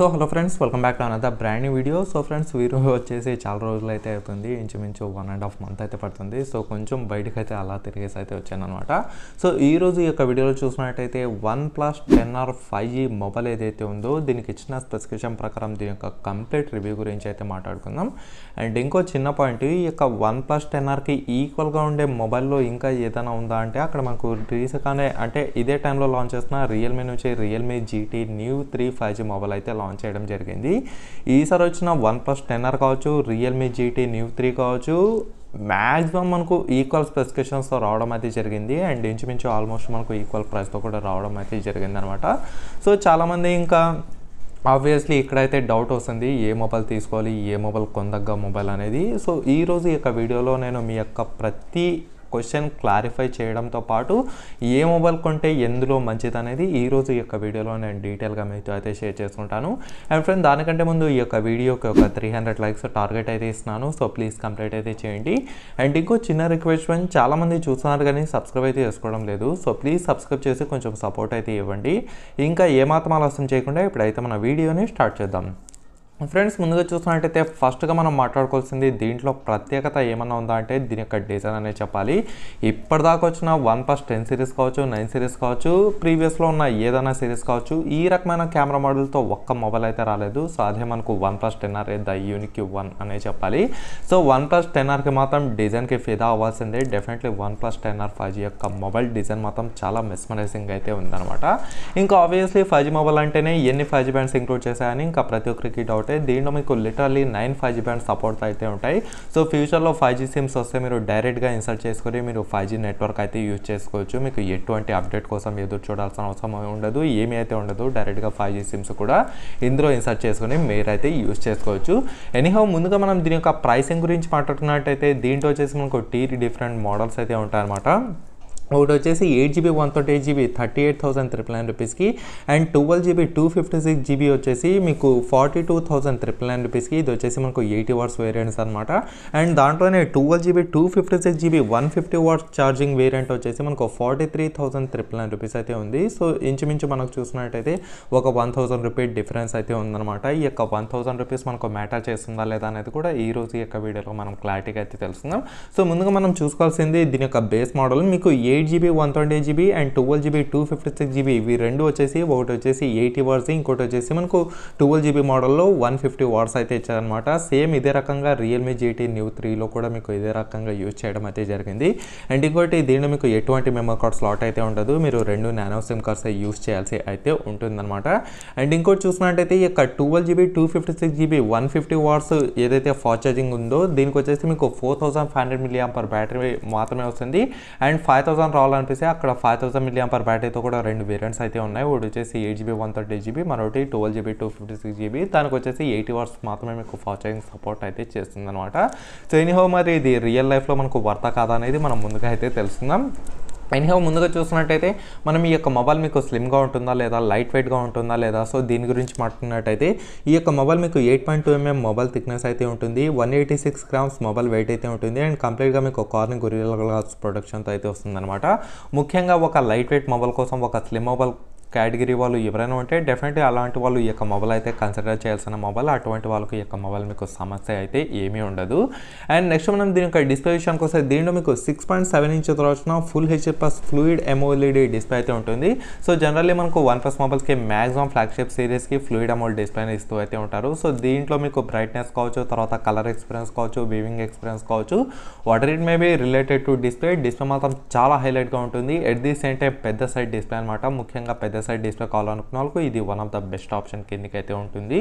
so hello friends welcome back to another brand new video so friends వీరు వచ్చేసి చాలా రోజులు అయితే అవుతుంది ఇంచుమించు వన్ అండ్ హాఫ్ మంత్ అయితే పడుతుంది సో కొంచెం బయటకు అయితే అలా తిరిగేసి అయితే వచ్చాను అనమాట సో ఈ రోజు యొక్క వీడియోలో చూసినట్టయితే OnePlus ten R five G mobile ఏదైతే ఉందో దీనికి ఇచ్చిన స్పెసిఫికేషన్ ప్రకారం దీని యొక్క కంప్లీట్ రివ్యూ గురించి అయితే మాట్లాడుకుందాం అండ్ ఇంకో చిన్న పాయింట్ ఈ యొక్క వన్ ప్లస్ టెన్ ఆర్కి ఈక్వల్గా ఉండే మొబైల్లో ఇంకా ఏదైనా ఉందా అంటే అక్కడ మనకు రీసెంట్గానే అంటే ఇదే టైంలో లాంచ్ చేసిన రియల్మీ నుంచి Realme GT new three five G mobile అయితే లాంచ్ లాంచ్ చేయడం జరిగింది ఈసారి వచ్చిన వన్ ప్లస్ టెన్ఆర్ కావచ్చు రియల్మీ జీటీ న్యూ త్రీ కావచ్చు మ్యాక్సిమం మనకు ఈక్వల్ స్పెసిఫికేషన్స్తో రావడం అయితే జరిగింది అండ్ ఇంచుమించు ఆల్మోస్ట్ మనకు ఈక్వల్ ప్రైస్తో కూడా రావడం అయితే జరిగింది అనమాట సో చాలామంది ఇంకా ఆబ్వియస్లీ ఇక్కడైతే డౌట్ వస్తుంది ఏ మొబైల్ తీసుకోవాలి ఏ మొబైల్ కొందగ్గ మొబైల్ అనేది సో ఈరోజు ఈ యొక్క వీడియోలో నేను మీ యొక్క ప్రతి క్వశ్చన్ క్లారిఫై చేయడంతో పాటు ఏ మొబైల్ కొంటే ఎందులో మంచిది అనేది ఈరోజు ఈ యొక్క వీడియోలో నేను డీటెయిల్గా మీతో అయితే షేర్ చేసుకుంటాను అండ్ ఫ్రెండ్ దానికంటే ముందు ఈ యొక్క వీడియోకి ఒక త్రీ హండ్రెడ్ లైక్స్ టార్గెట్ అయితే ఇస్తున్నాను సో ప్లీజ్ కంప్లీట్ అయితే చేయండి అండ్ ఇంకో చిన్న రిక్వెస్ట్మెంట్ చాలామంది చూస్తున్నారు కానీ సబ్స్క్రైబ్ అయితే చేసుకోవడం లేదు సో ప్లీజ్ సబ్స్క్రైబ్ చేసి కొంచెం సపోర్ట్ అయితే ఇవ్వండి ఇంకా ఏమాత్రం ఆలస్యం చేయకుండా ఇప్పుడైతే మన వీడియోని స్టార్ట్ చేద్దాం ఫ్రెండ్స్ ముందుగా చూసినట్టయితే ఫస్ట్గా మనం మాట్లాడుకోవాల్సింది దీంట్లో ప్రత్యేకత ఏమన్నా ఉందా అంటే దీని యొక్క డిజైన్ అనేది చెప్పాలి ఇప్పటిదాకా వచ్చిన వన్ ప్లస్ టెన్ సిరీస్ కావచ్చు నైన్ సిరీస్ కావచ్చు ప్రీవియస్లో ఉన్న ఏదైనా సిరీస్ కావచ్చు ఈ రకమైన కెమెరా మోడల్తో ఒక్క మొబైల్ అయితే రాలేదు సో అదే మనకు OnePlus ten R the unique one అనే చెప్పాలి సో వన్ ప్లస్ టెన్ ఆర్కి మాత్రం డిజైన్కి ఫిదా అవ్వాల్సిందే definitely OnePlus ten R five G యొక్క మొబైల్ డిజైన్ మాత్రం చాలా మెస్మరైజింగ్ అయితే ఉందన్నమాట ఇంకా ఆబ్వియస్లీ ఫైవ్ జీ మొబైల్ అంటేనే ఎన్ని ఫైవ్ జీ బ్యాండ్స్ ఇంక్లూడ్ చేశాయని ఇంకా ప్రతి ఒక్కరికి డౌట్ పడతాయి దీంట్లో మీకు literally nine five G band support అయితే ఉంటాయి సో ఫ్యూచర్లో ఫైవ్ జీ సిమ్స్ వస్తే మీరు డైరెక్ట్గా ఇన్సర్ట్ చేసుకొని మీరు ఫైవ్ జీ నెట్వర్క్ అయితే యూజ్ చేసుకోవచ్చు మీకు ఎటువంటి అప్డేట్ కోసం ఎదురు చూడాల్సిన అవసరం ఉండదు ఏమీ అయితే ఉండదు డైరెక్ట్గా ఫైవ్ జీ సిమ్స్ కూడా ఇందులో ఇన్సర్ట్ చేసుకుని మీరైతే యూజ్ చేసుకోవచ్చు ఎనీహౌ ముందుగా మనం దీని యొక్క ప్రైసింగ్ గురించి మాట్లాడుకున్నట్టయితే దీంట్లో వచ్చేసి మనకు టీ డిఫరెంట్ మోడల్స్ అయితే ఉంటాయన్నమాట ఒకటి వచ్చేసి eight GB one twenty eight GB thirty eight thousand triple nine రూపీస్కి and twelve GB two fifty six GB వచ్చేసి మీకు forty two thousand triple nine రూపీస్కి ఇది వచ్చేసి మనకు ఎయిటీ వాట్స్ వేరియంట్స్ అనమాట అండ్ దాంట్లోనే twelve GB two fifty six GB one fifty watts charging variant వచ్చేసి మనకు ఫార్టీ త్రీ థౌసండ్ త్రిపుల్ నైన్ రూపీస్ అయితే ఉంది సో ఇంచుమించు మనకు చూసినట్టయితే ఒక వన్ థౌసండ్ రూపీ డిఫరెన్స్ అయితే ఉందన్నమాట ఈ యొక్క వన్ థౌసండ్ రూపీస్ మనకు మ్యాటర్ చేస్తుందా లేదా అనేది కూడా ఈ రోజు యొక్క వీడియోలో మనం క్లారిటీగా అయితే తెలుసుకుందాం సో ముందుగా మనం చూసుకోవాల్సింది దీని యొక్క బేస్ మోడల్ మీకు ఏ eight GB one twenty GB and twelve GB two fifty six GB ఇవి రెండు వచ్చేసి ఒకటి వచ్చేసి ఎయిటీ వార్స్ ఇంకోటి వచ్చేసి మనకు ట్వెల్వ్ జీబీ మోడల్లో వన్ ఫిఫ్టీ వాట్స్ అయితే ఇచ్చారనమాట సేమ్ ఇదే రకంగా రియల్మీ జీటీ న్యూ త్రీలో కూడా మీకు ఇదే రకంగా యూజ్ చేయడం అయితే జరిగింది అండ్ ఇంకోటి దీనిలో మీకు ఎటువంటి మెమరీ కార్డ్ స్లాట్ అయితే ఉండదు మీరు రెండు నానో సిమ్ కార్డ్స్ యూజ్ చేయాల్సి అయితే ఉంటుందన్నమాట అండ్ ఇంకోటి చూసినట్టయితే ఇక twelve GB two fifty six GB one fifty watts ఏదైతే ఫాస్ట్ ఛార్జింగ్ ఉందో దీనికి వచ్చేసి మీకు four thousand five hundred milliampere battery మాత్రమే వస్తుంది అండ్ ఫైవ్ థౌసండ్ కానీ రావాలనిపిస్తే అక్కడ ఫైవ్ థౌసండ్ మిలియన్ పర్ బ్యాటరీతో కూడా రెండు వేరియంట్స్ అయితే ఉన్నాయి ఒకటి వచ్చేసి eight GB one thirty GB మరొకటి twelve GB two fifty six GB దానికి వచ్చేసి ఎయిటీ వర్స్ మాత్రమే మీకు ఫాస్ట్ ఛార్జింగ్ సపోర్ట్ అయితే చేస్తుంది అనమాట సో ఎనీహో మరి ఇది రియల్ లైఫ్లో మనకు వర్త కాదా అనేది మనం ముందుగా అయితే తెలుసుకుందాం ఎనిహో ముందుగా చూసినట్టయితే మనం ఈ యొక్క మొబైల్ మీకు స్లిమ్గా ఉంటుందా లేదా లైట్ వెయిట్గా ఉంటుందా లేదా సో దీని గురించి మాట్లాడినట్టయితే ఈ యొక్క మొబైల్ మీకు eight point two mm mobile thickness అయితే ఉంటుంది one eighty six grams mobile weight అయితే ఉంటుంది అండ్ కంప్లీట్గా మీకు కార్ని గురి ప్రొడక్షన్తో అయితే వస్తుందన్నమాట ముఖ్యంగా ఒక లైట్ వెయిట్ మొబైల్ కోసం ఒక స్లిమ్ మొబైల్ కేటగిరీ వాళ్ళు ఎవరైనా ఉంటే డెఫినెట్గా అలాంటి వాళ్ళు ఈ యొక్క మొబైల్ అయితే కన్సిడర్ చేయాల్సిన మొబైల్ అటువంటి వాళ్ళకి ఈ యొక్క మొబైల్ మీకు సమస్య అయితే ఏమీ ఉండదు అండ్ నెక్స్ట్ మనం దీని యొక్క డిస్ప్లే విషయానికి వస్తే దీంట్లో మీకు సిక్స్ పాయింట్ సెవెన్ ఇంచ్ వచ్చిన full HD plus fluid AMOLED display అయితే ఉంటుంది సో జనరల్లీ మనకు వన్ ప్లస్ మొబైల్స్కి మ్యాక్సిమం ఫ్లాగ్షిప్ సిరీస్కి ఫ్లూయిడ్ అమౌల్ డిస్ప్లే ఇస్తూ అయితే ఉంటారు సో దీంట్లో మీకు బ్రైట్నెస్ కావచ్చు తర్వాత కలర్ ఎక్స్పీరియన్స్ కావచ్చు వీవింగ్ ఎక్స్పీరియన్స్ కావచ్చు whatever it maybe related to display display మాత్రం చాలా హైలైట్గా ఉంటుంది ఎట్ ది సేమ్ టైం పెద్ద సైడ్ డిస్ప్లే అనమాట ముఖ్యంగా పెద్ద సెంటర్ సైడ్ డిస్ప్లే కావాలనుకున్న వాళ్ళకు ఇది one of the best option కిందకైతే ఉంటుంది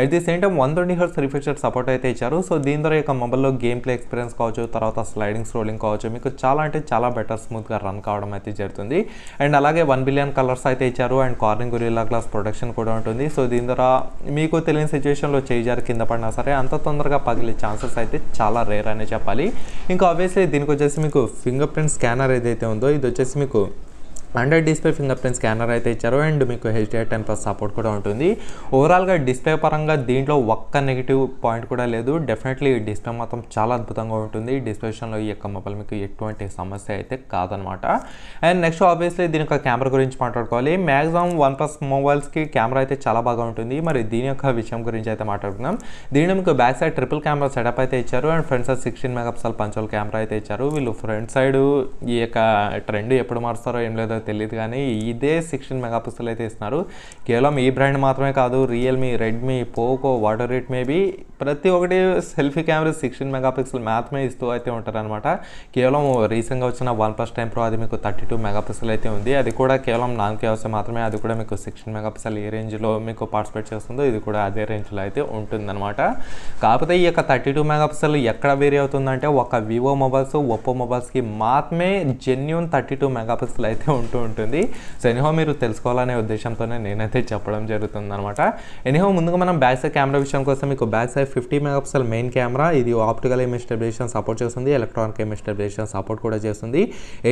at the same time one twenty hertz refresher support అయితే ఇచ్చారు సో దీని ద్వారా యొక్క మొబైల్లో గేమ్ ప్లే ఎక్స్పీరియన్స్ కావచ్చు తర్వాత స్లైడింగ్ స్ట్రోలింగ్ కావచ్చు మీకు చాలా అంటే చాలా బెటర్ స్మూత్గా రన్ కావడం అయితే జరుగుతుంది అండ్ అలాగే వన్ బిలియన్ కలర్స్ అయితే ఇచ్చారు and Corning Gorilla glass protection కూడా ఉంటుంది సో దీని ద్వారా మీకు తెలియని సిచ్యువేషన్లో చేజారు కింద పడినా సరే అంత తొందరగా పగిలే ఛాన్సెస్ అయితే చాలా రేర్ అనే చెప్పాలి ఇంకా ఆబ్వియస్లీ దీనికి వచ్చేసి మీకు ఫింగర్ ప్రింట్ స్కానర్ ఏదైతే ఉందో ఇది వచ్చేసి మీకు and display fingerprint scanner అయితే ఇచ్చారు అండ్ మీకు హెచ్డిఐ టెన్ ప్లస్ సపోర్ట్ కూడా ఉంటుంది ఓవరాల్గా డిస్ప్లే పరంగా దీంట్లో ఒక్క నెగిటివ్ పాయింట్ కూడా లేదు డెఫినెట్లీ డిస్ప్లే మాత్రం చాలా అద్భుతంగా ఉంటుంది డిస్ప్లే విషయంలో ఈ యొక్క మొబైల్ మీకు ఎటువంటి సమస్య అయితే కాదనమాట అండ్ నెక్స్ట్ ఆబ్వియస్లీ దీని యొక్క కెమెరా గురించి మాట్లాడుకోవాలి మ్యాక్సిమం వన్ ప్లస్ మొబైల్స్కి కెమెరా అయితే చాలా బాగా ఉంటుంది మరి దీని యొక్క విషయం గురించి అయితే మాట్లాడుకుందాం దీని మీకు back side triple camera setup అయితే ఇచ్చారు and front side sixteen megapixel punch hole camera అయితే ఇచ్చారు వీళ్ళు ఫ్రంట్ సైడ్ ఈ యొక్క ట్రెండ్ ఎప్పుడు మారుస్తారో ఏం లేదో తెలియదు కానీ ఇదే సిక్స్టీన్ మెగా పిక్సెల్ అయితే ఇస్తున్నారు కేవలం ఈ బ్రాండ్ మాత్రమే కాదు Realme Redmi Poco whatever it maybe ప్రతి ఒక్కటి selfie camera sixteen megapixel మాత్రమే ఇస్తూ అయితే ఉంటారనమాట కేవలం రీసెంట్గా వచ్చిన వన్ ప్లస్ టైం ప్రో అది మీకు థర్టీ టూ మెగా పిక్సెల్ అయితే ఉంది అది కూడా కేవలం నాన్ కేవసం మాత్రమే అది కూడా మీకు సిక్స్టీన్ మెగా పిక్సెల్ ఏ రేంజ్లో మీకు పార్టిసిపేట్ చేస్తుందో ఇది కూడా అదే రేంజ్లో అయితే ఉంటుందన్నమాట కాకపోతే ఈ యొక్క థర్టీ టూ మెగా పిక్సెల్ ఎక్కడ వేరీ అవుతుందంటే ఒక వివో మొబైల్స్ ఒప్పో మొబైల్స్కి మాత్రమే genuine thirty two megapixel అయితే ఉంటుంది చెప్తూ ఉంటుంది సో ఎనిహో మీరు తెలుసుకోవాలనే ఉద్దేశంతోనే నేనైతే చెప్పడం జరుగుతుంది అనమాట ఎనిహో ముందుగా మనం బ్యాక్ సైడ్ కెమెరా విషయం కోసం మీకు back side fifty megapixel main camera ఇది ఆప్టికల్ ఇమేజ్ స్టెబిలేషన్ సపోర్ట్ చేస్తుంది ఎలక్ట్రానిక్ ఇమేజ్ స్టెబిలేషన్ సపోర్ట్ కూడా చేస్తుంది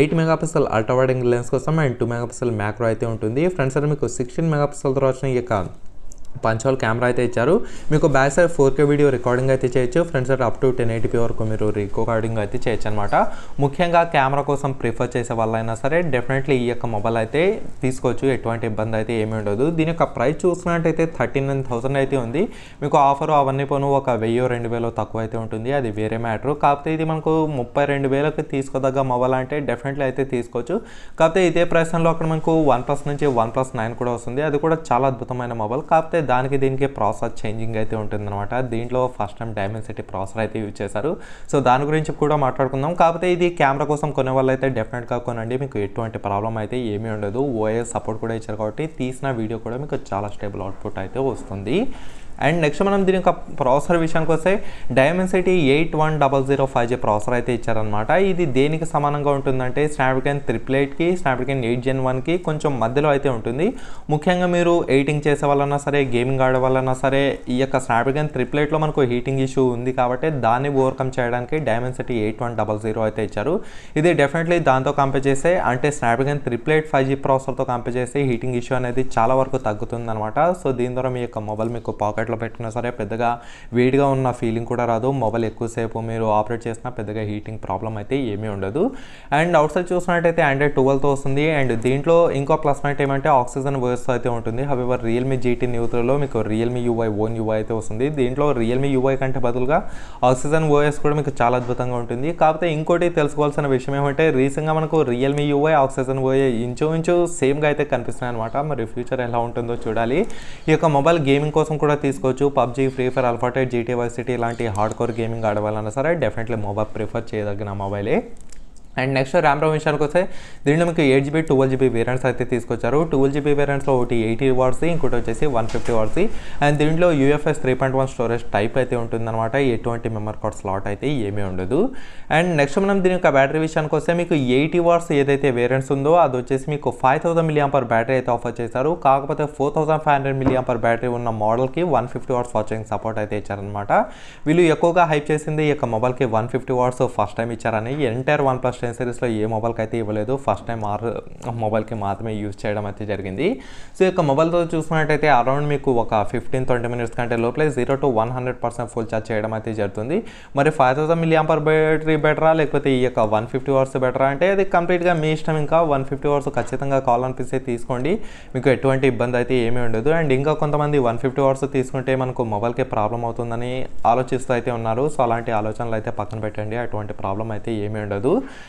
ఎయిట్ మెగాపిక్సెల్ వైడింగ్ లెన్స్ కోసం అండ్ టూ మెగాపిక్సెల్ మ్యాక్రో అయితే ఉంటుంది ఫ్రెండ్స్ మీకు సిక్స్టీన్ మెగాపిక్సెల్తో వచ్చిన ఈ యొక్క పంచోల్ కెమెరా అయితే ఇచ్చారు మీకు back side four K video recording అయితే చేయొచ్చు front side up to ten eighty P వరకు మీరు రికార్డింగ్ అయితే చేయొచ్చు అనమాట ముఖ్యంగా కెమెరా కోసం ప్రిఫర్ చేసే వాళ్ళైనా సరే డెఫినెట్లీ ఈ యొక్క మొబైల్ అయితే తీసుకోవచ్చు ఎటువంటి ఇబ్బంది అయితే ఏమీ ఉండదు దీని యొక్క ప్రైస్ చూసినట్టయితే థర్టీ నైన్ థౌసండ్ అయితే ఉంది మీకు ఆఫర్ అవన్నీ పోను ఒక వెయ్యి రెండు వేలు తక్కువ అయితే ఉంటుంది అది వేరే మ్యాటర్ కాకపోతే ఇది మనకు ముప్పై రెండు వేలకు తీసుకోదగ్గ మొబైల్ అంటే డెఫినెట్లీ అయితే తీసుకోవచ్చు కాకపోతే ఇదే ప్రైస్లో అక్కడ మనకు వన్ ప్లస్ నుంచి వన్ ప్లస్ నైన్ కూడా వస్తుంది అది కూడా చాలా అద్భుతమైన మొబైల్ కాకపోతే దానికి దీనికి ప్రాసెస్ చేంజింగ్ అయితే ఉంటుందన్నమాట దీంట్లో first time Dimensity processor అయితే యూజ్ చేశారు సో దాని గురించి కూడా మాట్లాడుకుందాం కాకపోతే ఇది కెమెరా కోసం కొనే వాళ్ళు అయితే డెఫినెట్గా కొనండి మీకు ఎటువంటి ప్రాబ్లం అయితే ఏమీ ఉండదు ఓఎస్ సపోర్ట్ కూడా ఇచ్చారు కాబట్టి తీసిన వీడియో కూడా మీకు చాలా స్టేబుల్ అవుట్పుట్ అయితే వస్తుంది అండ్ నెక్స్ట్ మనం దీని యొక్క ప్రాసెసర్ విషయానికి వస్తే Dimensity eight one double zero five G processor అయితే ఇచ్చారనమాట ఇది దేనికి సమానంగా ఉంటుందంటే స్నాప్డ్రాగన్ త్రిపుల్ ఎయిట్కి స్నాప్డ్రాగన్ ఎయిట్ జెన్ వన్కి కొంచెం మధ్యలో అయితే ఉంటుంది ముఖ్యంగా మీరు ఎయిటింగ్ చేసే వాళ్ళన్నా సరే గేమింగ్ ఆడే వాళ్ళన్నా సరే ఈ యొక్క స్నాప్డ్రాగన్ ఎయిట్లో మనకు హీటింగ్ ఇష్యూ ఉంది కాబట్టి దాన్ని ఓవర్కమ్ చేయడానికి Dimensity eight one double zero అయితే ఇచ్చారు ఇది డెఫినెట్లీ దాంతో కంపేర్ చేస్తే అంటే స్నాప్డ్రాగన్ ఎయిట్ ఫైవ్ జీ ప్రాసెసర్తో కంపేర్ చేస్తే హీటింగ్ ఇష్యూ అనేది చాలా వరకు తగ్గుతుంది అనమాట సో దీని ద్వారా మీ యొక్క మొబైల్ మీకు పాకెట్ ప్యాకెట్లో పెట్టుకున్నా సరే పెద్దగా వేడిగా ఉన్న ఫీలింగ్ కూడా రాదు మొబైల్ ఎక్కువసేపు మీరు ఆపరేట్ చేసినా పెద్దగా హీటింగ్ ప్రాబ్లం అయితే ఏమీ ఉండదు అండ్ అవుట్ సైడ్ చూసినట్టయితే ఆండ్రాయిడ్ ట్వెల్వ్తో వస్తుంది అండ్ దీంట్లో ఇంకో ప్లస్ పాయింట్ ఏమంటే ఆక్సిజన్ వర్స్ అయితే ఉంటుంది హవెవర్ రియల్మీ జీటీ న్యూత్రలో మీకు రియల్మీ యూఐ ఓన్ యూఐ అయితే వస్తుంది దీంట్లో రియల్మీ యూఐ కంటే బదులుగా ఆక్సిజన్ ఓఎస్ కూడా మీకు చాలా అద్భుతంగా ఉంటుంది కాకపోతే ఇంకోటి తెలుసుకోవాల్సిన విషయం ఏమంటే రీసెంట్గా మనకు రియల్మీ యూఐ ఆక్సిజన్ ఓఏ ఇంచుమించు సేమ్గా అయితే కనిపిస్తున్నాయి అనమాట మరి ఫ్యూచర్ ఎలా ఉంటుందో చూడాలి ఈ యొక్క మొబైల్ గేమింగ్ కోసం కూడా తీసుకు తీసుకోవచ్చు పబ్జీ ఫ్రీ ఫైర్ అల్ఫాటెడ్ జీటీ వై సిటీ ఇలాంటి హార్డ్ కోర్ గేమింగ్ ఆడవాలన్నా సరే డెఫినెట్లీ మొబైల్ ప్రిఫర్ చేయదగిన మొబైలే అండ్ నెక్స్ట్ ర్యామ్ రోమ్ విషయానికి వస్తే దీంట్లో మీకు eight GB twelve GB variants అయితే తీసుకొచ్చారు ట్వెల్వ్ జీబీ వేరియంట్స్లో ఒకటి ఎయిటీ వార్డ్స్ ఇంకోటి వచ్చేసి వన్ ఫిఫ్టీ వాట్స్ అండ్ దీంట్లో UFS three point one storage type అయితే ఉంటుందన్నమాట ఎటువంటి మెమరీ కార్డ్ స్లాట్ అయితే ఏమీ ఉండదు అండ్ నెక్స్ట్ మనం దీని యొక్క బ్యాటరీ విషయానికి వస్తే మీకు ఎయిటీ వార్డ్స్ ఏదైతే వేరియంట్స్ ఉందో అది వచ్చేసి మీకు five thousand milliampere battery అయితే ఆఫర్ చేశారు కాకపోతే four thousand five hundred milliampere battery ఉన్న మోడల్కి వన్ ఫిఫ్టీ వార్డ్స్ వాచింగ్ సపోర్ట్ అయితే ఇచ్చారనమాట వీళ్ళు ఎక్కువగా హైప్ చేసింది ఈ యొక్క మొబైల్కి one fifty watts first time ఇచ్చారని ఎంటైర్ వన్ ప్లస్ టెన్ సిరీస్లో ఏ మొబైల్కి అయితే ఇవ్వలేదు ఫస్ట్ టైం ఆర్ మొబైల్కి మాత్రమే యూజ్ చేయడం అయితే జరిగింది సో ఈ యొక్క మొబైల్తో చూసుకున్నట్టయితే అరౌండ్ మీకు ఒక ఫిఫ్టీన్ ట్వంటీ మినిట్స్ కంటే లోపలే zero to one hundred percent full charge చేయడం అయితే జరుగుతుంది మరి five thousand milliampere battery బెటరా లేకపోతే ఈ యొక్క వన్ ఫిఫ్టీ అవర్స్ బెటరా అంటే అది కంప్లీట్గా మీ ఇష్టం ఇంకా వన్ ఫిఫ్టీ అవర్స్ ఖచ్చితంగా కాల్ అనిపిస్తే తీసుకోండి మీకు ఎటువంటి ఇబ్బంది అయితే ఏమీ ఉండదు అండ్ ఇంకా కొంతమంది వన్ ఫిఫ్టీ అవర్స్ తీసుకుంటే మనకు మొబైల్కే ప్రాబ్లం అవుతుందని ఆలోచిస్తూ అయితే ఉన్నారు సో అలాంటి ఆలోచనలు అయితే పక్కన పెట్టండి అటువంటి ప్రాబ్లం అయితే ఏమీ ఉండదు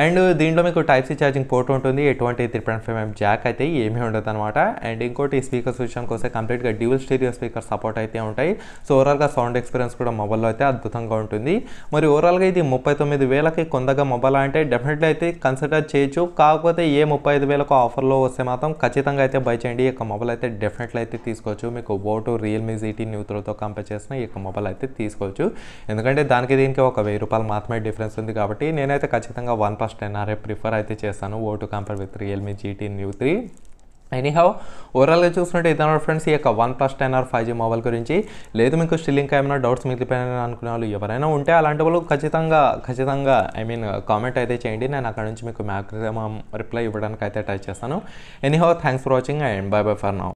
అండ్ దీంట్లో మీకు టైప్ సి ఛార్జింగ్ పోర్ట్ ఉంటుంది ఎటువంటి three point five mm jack అయితే ఏమీ ఉండదు అనమాట అండ్ ఇంకోటి స్పీకర్స్ విషయానికి వస్తే కంప్లీట్గా డ్యూల్ స్టీరియో స్పీకర్ సపోర్ట్ అయితే ఉంటాయి సో ఓవరాల్గా సౌండ్ ఎక్స్పీరియన్స్ కూడా మొబైల్లో అయితే అద్భుతంగా ఉంటుంది మరి ఓవరాల్గా ఇది ముప్పై తొమ్మిది వేలకి కొందగా మొబైల్ అంటే డెఫినెట్లీ అయితే కన్సిడర్ చేయొచ్చు కాకపోతే ఏ ముప్పై ఐదు వేలకు ఆఫర్లో వస్తే మాత్రం ఖచ్చితంగా అయితే బై చేయండి ఈ యొక్క మొబైల్ అయితే డెఫినెట్లీ అయితే తీసుకోవచ్చు మీకు ఓటో రియల్మీ జీటీ న్యూత్రోతో కంపేర్ చేసిన ఈ యొక్క మొబైల్ అయితే తీసుకోవచ్చు ఎందుకంటే దానికి దీనికి ఒక వెయ్యి రూపాయలు మాత్రమే డిఫరెన్స్ ఉంది కాబట్టి నేనైతే ఖచ్చితంగా OnePlus ten R prefer అయితే చేస్తాను oh to compare with Realme GT new three anyhow ఓవరాల్గా చూసుకుంటే ఇదన్నమాట ఫ్రెండ్స్ ఈ యొక్క OnePlus ten R five G mobile గురించి లేదు మీకు స్టిల్ ఇంకా ఏమైనా డౌట్స్ మిగిలిపోయినా అనుకునే వాళ్ళు ఎవరైనా ఉంటే అలాంటి వాళ్ళు ఖచ్చితంగా ఖచ్చితంగా ఐ మీన్ కామెంట్ అయితే చేయండి నేను అక్కడ నుంచి మీకు మ్యాక్సిమం రిప్లై ఇవ్వడానికి అయితే ట్రై చేస్తాను anyhow thanks for watching and bye bye for now